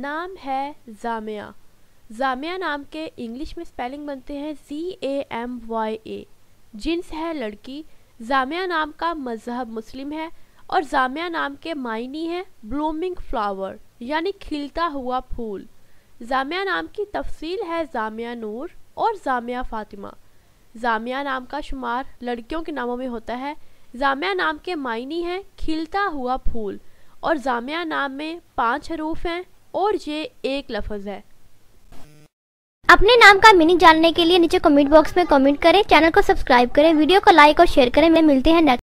नाम है जामिया जामिया नाम के इंग्लिश में स्पेलिंग बनते हैं G A M Y A जिन्स है लड़की जामिया नाम का मजहब मुस्लिम है और जामिया नाम के मायनी है ब्लूमिंग फ्लावर यानी खिलता हुआ फूल जामिया नाम की तफसील है जामिया नूर और जामिया फातिमा जामिया नाम का शुमार लड़कियों के नामों में होता है जामिया नाम के मायनी है खिलता हुआ फूल और जामिया नाम में पांच हरूफ हैं और ये एक लफज है अपने नाम का मीनिंग जानने के लिए नीचे कमेंट बॉक्स में कमेंट करें चैनल को सब्सक्राइब करें वीडियो को लाइक और शेयर करें मैं मिलते हैं नेक्स्ट